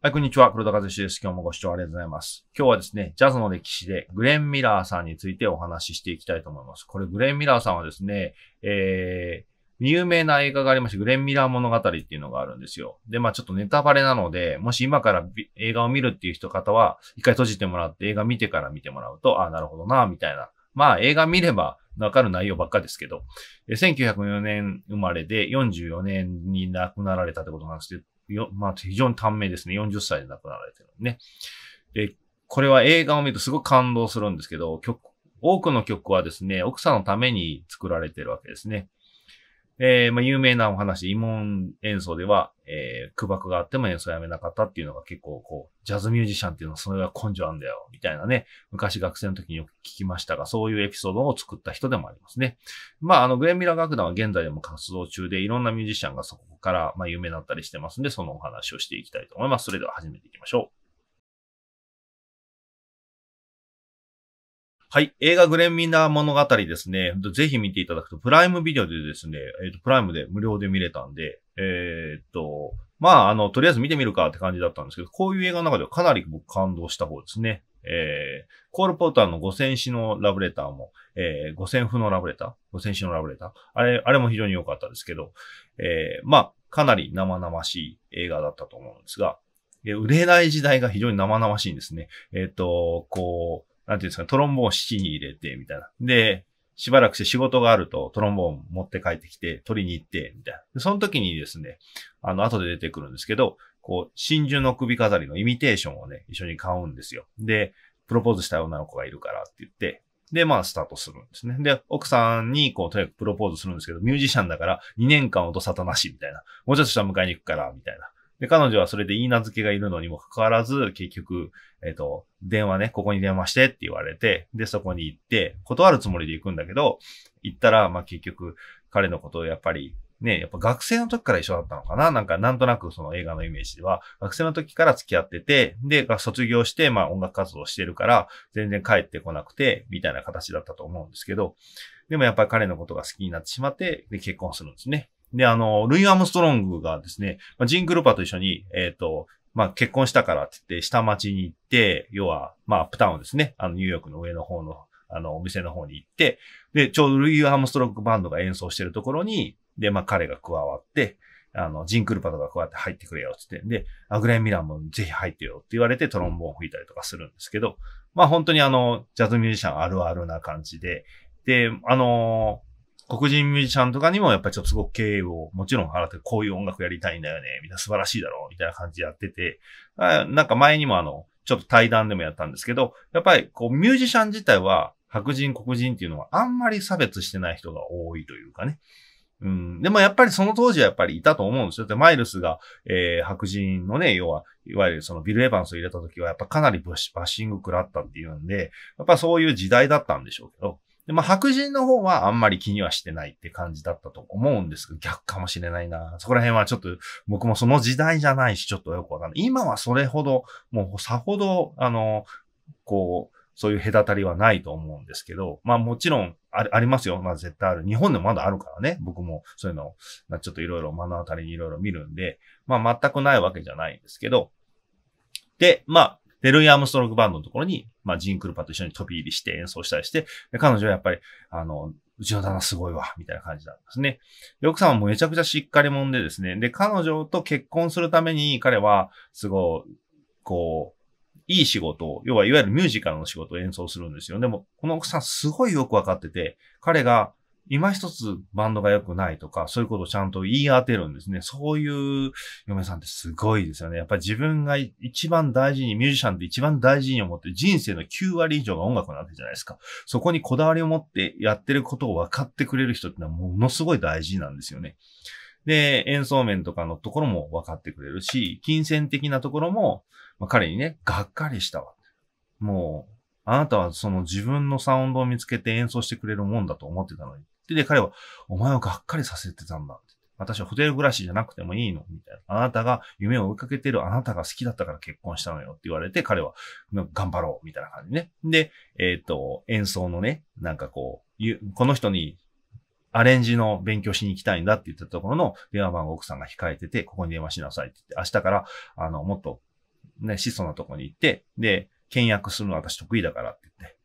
はい、こんにちは。黒田和志です。今日もご視聴ありがとうございます。今日はですね、ジャズの歴史でグレン・ミラーさんについてお話ししていきたいと思います。これ、グレン・ミラーさんはですね、えー、有名な映画がありまして、グレン・ミラー物語っていうのがあるんですよ。で、まあちょっとネタバレなので、もし今から映画を見るっていう人方は、一回閉じてもらって映画見てから見てもらうと、ああ、なるほどな、みたいな。まあ映画見ればわかる内容ばっかですけど、1904年生まれで44年に亡くなられたってことなんですけど、よ、まあ、非常に短命ですね。40歳で亡くなられてるね。で、これは映画を見るとすごく感動するんですけど、曲、多くの曲はですね、奥さんのために作られてるわけですね。えー、まあ、有名なお話、慰問演奏では、えー、空爆があっても演奏やめなかったっていうのが結構、こう、ジャズミュージシャンっていうのはそれが根性あんだよ、みたいなね、昔学生の時によく聞きましたが、そういうエピソードを作った人でもありますね。まあ、あの、グレンミラー楽団は現在でも活動中で、いろんなミュージシャンがそこから、まあ、有名だったりしてますんで、そのお話をしていきたいと思います。それでは始めていきましょう。はい。映画グレンミナー物語ですね。ぜひ見ていただくと、プライムビデオでですね、えっ、ー、と、プライムで無料で見れたんで、えー、っと、まあ、あの、とりあえず見てみるかって感じだったんですけど、こういう映画の中ではかなり僕感動した方ですね。えー、コール・ポーターの5000詩のラブレターも、えー、5000譜のラブレター ?5000 詩のラブレターあれ、あれも非常に良かったですけど、えー、まあ、かなり生々しい映画だったと思うんですが、え売れない時代が非常に生々しいんですね。えっ、ー、と、こう、なんていうんですか、トロンボーン七に入れて、みたいな。で、しばらくして仕事があるとトロンボーン持って帰ってきて、取りに行って、みたいな。でその時にですね、あの、後で出てくるんですけど、こう、真珠の首飾りのイミテーションをね、一緒に買うんですよ。で、プロポーズした女の子がいるからって言って、で、まあ、スタートするんですね。で、奥さんに、こう、とにかくプロポーズするんですけど、ミュージシャンだから、2年間音沙汰なし、みたいな。もうちょっとしたら迎えに行くから、みたいな。で、彼女はそれで言い名付けがいるのにもかかわらず、結局、えっ、ー、と、電話ね、ここに電話してって言われて、で、そこに行って、断るつもりで行くんだけど、行ったら、まあ結局、彼のことをやっぱりね、やっぱ学生の時から一緒だったのかななんか、なんとなくその映画のイメージでは、学生の時から付き合ってて、で、卒業して、まあ音楽活動してるから、全然帰ってこなくて、みたいな形だったと思うんですけど、でもやっぱり彼のことが好きになってしまって、で、結婚するんですね。で、あの、ルイ・アームストロングがですね、ジン・グルパと一緒に、えっ、ー、と、まあ、結婚したからって言って、下町に行って、要は、まあ、アップタウンですね。あの、ニューヨークの上の方の、あの、お店の方に行って、で、ちょうどルイ・アームストロングバンドが演奏してるところに、で、まあ彼が加わって、あの、ジンクルパとかこうやって入ってくれよってって、で、アグレン・ミラーもぜひ入ってよって言われてトロンボーン吹いたりとかするんですけど、まあ本当にあの、ジャズミュージシャンあるあるな感じで、で、あのー、黒人ミュージシャンとかにもやっぱりちょっとすごく敬意をもちろん払って、こういう音楽やりたいんだよね、みたいな素晴らしいだろう、みたいな感じでやってて、なんか前にもあの、ちょっと対談でもやったんですけど、やっぱりこうミュージシャン自体は白人黒人っていうのはあんまり差別してない人が多いというかね。うん。でもやっぱりその当時はやっぱりいたと思うんですよ。で、マイルスが、えー、白人のね、要は、いわゆるそのビル・エヴァンスを入れた時は、やっぱかなりバッシング食らったっていうんで、やっぱそういう時代だったんでしょうけど、で、まあ、白人の方はあんまり気にはしてないって感じだったと思うんですけど、逆かもしれないな。そこら辺はちょっと、僕もその時代じゃないし、ちょっとよくわかんない。今はそれほど、もうさほど、あの、こう、そういう隔たりはないと思うんですけど、まあもちろんあありますよ。まあ絶対ある。日本でもまだあるからね。僕もそういうのを、まあ、ちょっといろいろ目の当たりにいろいろ見るんで、まあ全くないわけじゃないんですけど。で、まあ、デルイ・アームストロークバンドのところに、まあジン・クルパと一緒に飛び入りして演奏したりして、で彼女はやっぱり、あの、うちの旦那すごいわ、みたいな感じなんですね。で、奥さんはもめちゃくちゃしっかり者でですね、で、彼女と結婚するために彼は、すごい、こう、いい仕事要はいわゆるミュージカルの仕事を演奏するんですよ。でも、この奥さんすごいよくわかってて、彼が今一つバンドが良くないとか、そういうことをちゃんと言い当てるんですね。そういう嫁さんってすごいですよね。やっぱり自分が一番大事に、ミュージシャンって一番大事に思って人生の9割以上が音楽なわけじゃないですか。そこにこだわりを持ってやってることを分かってくれる人ってのはものすごい大事なんですよね。で、演奏面とかのところも分かってくれるし、金銭的なところも、まあ、彼にね、がっかりしたわ。もう、あなたはその自分のサウンドを見つけて演奏してくれるもんだと思ってたのに。で、で彼は、お前をがっかりさせてたんだ。私はホテル暮らしじゃなくてもいいのみたいな。あなたが夢を追いかけてるあなたが好きだったから結婚したのよって言われて、彼は頑張ろうみたいな感じね。で、えっ、ー、と、演奏のね、なんかこう、この人にアレンジの勉強しに行きたいんだって言ったところの電話番号奥さんが控えてて、ここに電話しなさいって言って、明日から、あの、もっとね、質素なとこに行って、で、倹約するの私得意だからって言って。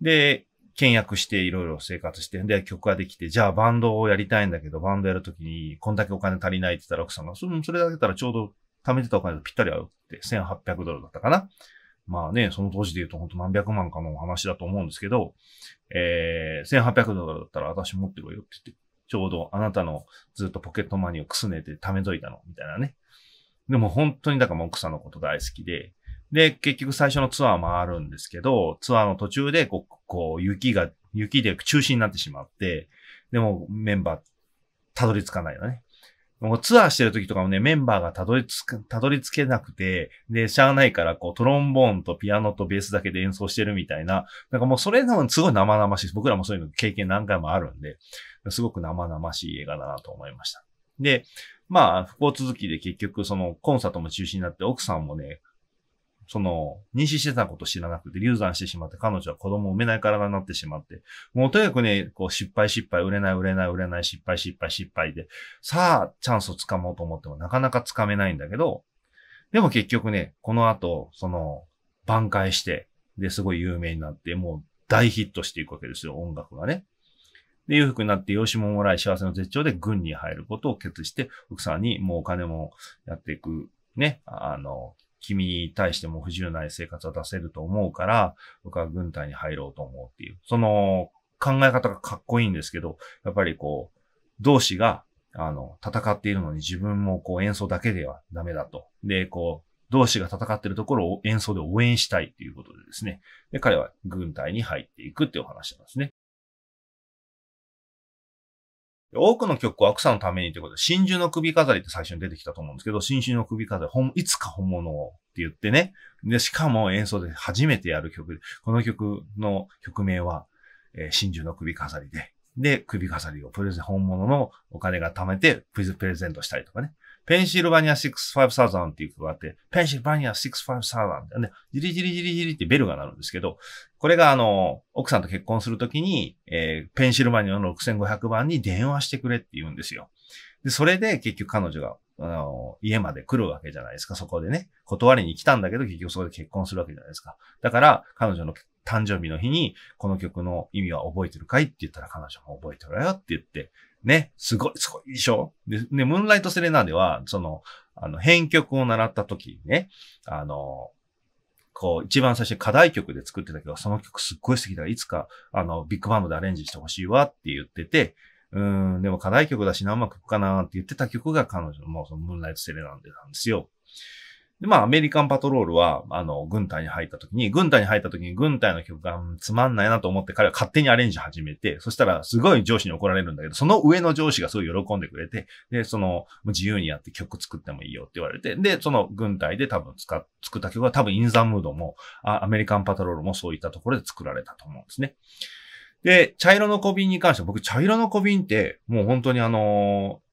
で、倹約していろいろ生活して、で、曲ができて、じゃあバンドをやりたいんだけど、バンドやるときに、こんだけお金足りないって言ったら奥さんが、それだけたらちょうど貯めてたお金とぴったり合うって、1800ドルだったかな。まあね、その当時で言うと本当何百万かの話だと思うんですけど、えー、1800ドルだったら私持ってわよって言って、ちょうどあなたのずっとポケットマニをくすねて貯めといたの、みたいなね。でも本当にだから奥さんのこと大好きで、で、結局最初のツアー回るんですけど、ツアーの途中でこう、こう、雪が、雪で中止になってしまって、でもメンバー、たどり着かないよね。もうツアーしてる時とかもね、メンバーがたどり着く、たどり着けなくて、で、しゃあないから、こう、トロンボーンとピアノとベースだけで演奏してるみたいな、なんかもうそれのすごい生々しい。僕らもそういうの経験何回もあるんで、すごく生々しい映画だなと思いました。で、まあ、不幸続きで結局、その、コンサートも中止になって、奥さんもね、その、妊娠してたこと知らなくて、流産してしまって、彼女は子供を産めない体になってしまって、もうとにかくね、こう、失敗失敗、売れない売れない売れない、失敗失敗失敗で、さあ、チャンスをつかもうと思ってもなかなかつかめないんだけど、でも結局ね、この後、その、挽回して、で、すごい有名になって、もう大ヒットしていくわけですよ、音楽がね。で、裕福になって養子ももらい、幸せの絶頂で軍に入ることを決して、奥さんにもうお金もやっていく、ね、あの、君に対しても不自由ない生活を出せると思うから、僕は軍隊に入ろうと思うっていう。その考え方がかっこいいんですけど、やっぱりこう、同志が、あの、戦っているのに自分もこう演奏だけではダメだと。で、こう、同志が戦っているところを演奏で応援したいということでですね。で、彼は軍隊に入っていくっていうお話なんですね。多くの曲をアクサのためにということで、真珠の首飾りって最初に出てきたと思うんですけど、真珠の首飾り、いつか本物をって言ってね。で、しかも演奏で初めてやる曲で、この曲の曲名は、えー、真珠の首飾りで、で、首飾りをプレゼン、本物のお金が貯めてプレゼントしたりとかね。ペンシルバニア65000っていう曲があって、ペンシルバニア65000、ね、じりじりじりじりってベルが鳴るんですけど、これがあの、奥さんと結婚するときに、えー、ペンシルバニアの6500番に電話してくれって言うんですよ。で、それで結局彼女が、あの、家まで来るわけじゃないですか、そこでね。断りに来たんだけど、結局そこで結婚するわけじゃないですか。だから、彼女の誕生日の日に、この曲の意味は覚えてるかいって言ったら彼女も覚えてるわよって言って、ね、すごい、すごいでしょで、ね、ムーンライトセレナーでは、その、あの、編曲を習った時にね、あの、こう、一番最初に課題曲で作ってたけど、その曲すっごい好きだから、いつか、あの、ビッグバンドでアレンジしてほしいわって言ってて、うん、でも課題曲だしな、うまくいくかなって言ってた曲が彼女のもうそのムーンライトセレナンデなんですよ。で、まあ、アメリカンパトロールは、あの、軍隊に入った時に、軍隊に入った時に軍隊の曲が、つまんないなと思って彼は勝手にアレンジ始めて、そしたらすごい上司に怒られるんだけど、その上の上司がすごい喜んでくれて、で、その、自由にやって曲作ってもいいよって言われて、で、その軍隊で多分使作った曲は多分インザムードもアメリカンパトロールもそういったところで作られたと思うんですね。で、茶色の小瓶に関しては、僕、茶色の小瓶って、もう本当にあのー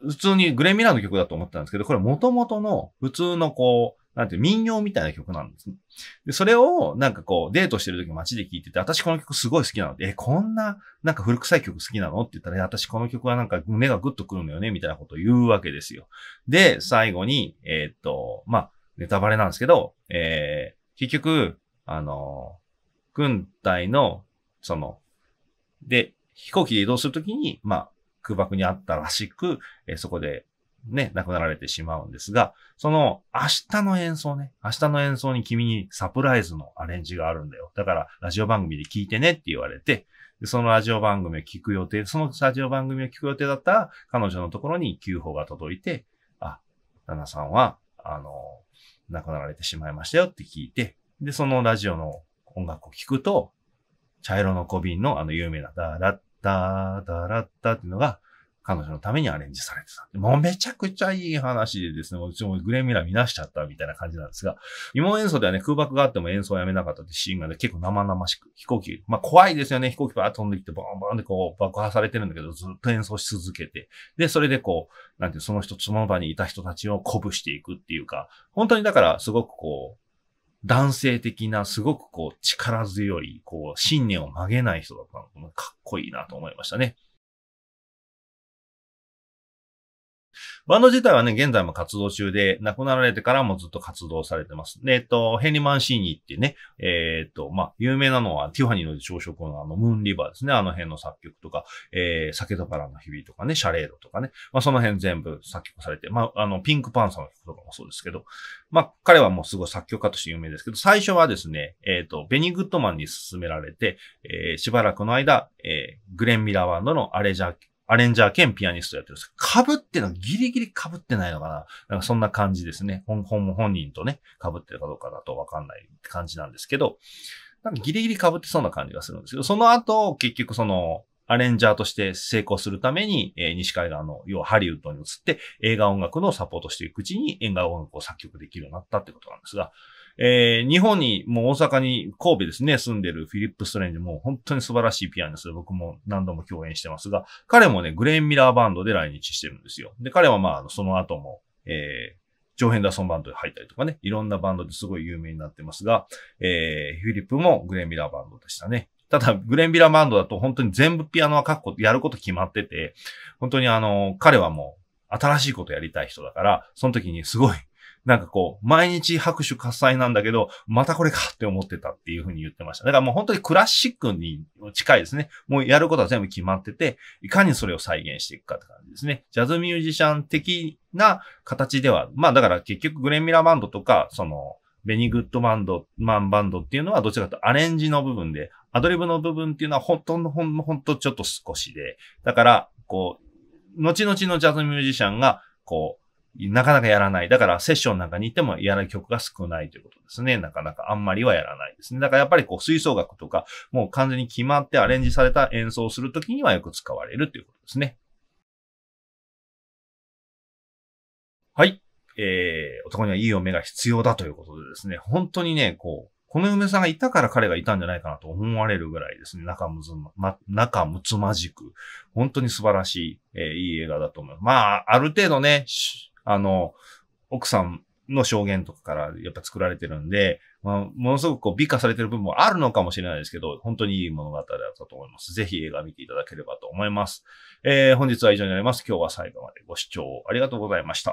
普通にグレン・ミラーの曲だと思ったんですけど、これ元々の普通のこう、なんて民謡みたいな曲なんですね。で、それをなんかこうデートしてる時街で聴いてて、私この曲すごい好きなので、え、こんななんか古臭い曲好きなのって言ったら、私この曲はなんか胸がグッとくるのよね、みたいなことを言うわけですよ。で、最後に、えー、っと、まあ、ネタバレなんですけど、えー、結局、あのー、軍隊の、その、で、飛行機で移動するときに、まあ、空爆にあったらしく、えそこでね、亡くなられてしまうんですが、その明日の演奏ね、明日の演奏に君にサプライズのアレンジがあるんだよ。だからラジオ番組で聞いてねって言われて、そのラジオ番組を聞く予定、そのラジオ番組を聞く予定だったら、彼女のところに急報が届いて、あ、旦那さんは、あの、亡くなられてしまいましたよって聞いて、で、そのラジオの音楽を聞くと、茶色の小瓶のあの有名なダーラダーダラッタっていうのが、彼女のためにアレンジされてた。もうめちゃくちゃいい話でですね、うちもグレーミラー見なしちゃったみたいな感じなんですが、芋演奏ではね、空爆があっても演奏をやめなかったってシーンがね、結構生々しく、飛行機、まあ怖いですよね、飛行機バー飛んできてボンボンでこう爆破されてるんだけど、ずっと演奏し続けて、で、それでこう、なんていう、その人、その場にいた人たちを鼓舞していくっていうか、本当にだからすごくこう、男性的な、すごくこう、力強い、こう、信念を曲げない人だったのかっこいいなと思いましたね。バンド自体はね、現在も活動中で、亡くなられてからもずっと活動されてます。で、えっと、ヘンリー・マンシーニってね、えー、っと、まあ、有名なのは、ティファニーの朝食のあの、ムーン・リバーですね。あの辺の作曲とか、えー、酒とパラの日々とかね、シャレードとかね。まあ、その辺全部作曲されて、まあ、あの、ピンクパンサーの曲とかもそうですけど、まあ、彼はもうすごい作曲家として有名ですけど、最初はですね、えー、っと、ベニー・グッドマンに勧められて、えー、しばらくの間、えー、グレン・ミラーバンドのアレジャーアレンジャー兼ピアニストやってるんです。被ってのギリギリ被ってないのかななんかそんな感じですね。本、本、本人とね、被ってるかどうかだとわかんない感じなんですけど、なんかギリギリ被ってそうな感じがするんですけど、その後、結局その、アレンジャーとして成功するために、えー、西海岸の、要はハリウッドに移って映画音楽のサポートしていくうちに映画音楽を作曲できるようになったってことなんですが、えー、日本に、もう大阪に、神戸ですね、住んでるフィリップ・ストレンジも本当に素晴らしいピアニストで僕も何度も共演してますが、彼もね、グレーン・ミラーバンドで来日してるんですよ。で、彼はまあ、その後も、えー、ジョー・ヘンダーソンバンドに入ったりとかね、いろんなバンドですごい有名になってますが、えー、フィリップもグレーミラーバンドでしたね。ただ、グレンビラバンドだと本当に全部ピアノは書くこと、やること決まってて、本当にあの、彼はもう、新しいことやりたい人だから、その時にすごい、なんかこう、毎日拍手喝采なんだけど、またこれかって思ってたっていうふうに言ってました。だからもう本当にクラシックに近いですね。もうやることは全部決まってて、いかにそれを再現していくかって感じですね。ジャズミュージシャン的な形では、まあだから結局グレンミラバンドとか、その、ベニグッドバンド、マンバンドっていうのはどちらかとアレンジの部分で、アドリブの部分っていうのはほとんどほんのほんとちょっと少しで、だから、こう、後々のジャズミュージシャンが、こう、なかなかやらない。だからセッションなんかに行ってもやらない曲が少ないということですね。なかなかあんまりはやらないですね。だからやっぱりこう吹奏楽とか、もう完全に決まってアレンジされた演奏をするときにはよく使われるということですね。はい。えー、男にはいい嫁が必要だということでですね、本当にね、こう、この嫁さんがいたから彼がいたんじゃないかなと思われるぐらいですね、仲むつま、仲むつまじく、本当に素晴らしい、えー、いい映画だと思います。まあ、ある程度ね、あの、奥さんの証言とかからやっぱ作られてるんで、まあ、ものすごくこう美化されてる部分もあるのかもしれないですけど、本当にいい物語だったと思います。ぜひ映画見ていただければと思います。えー、本日は以上になります。今日は最後までご視聴ありがとうございました。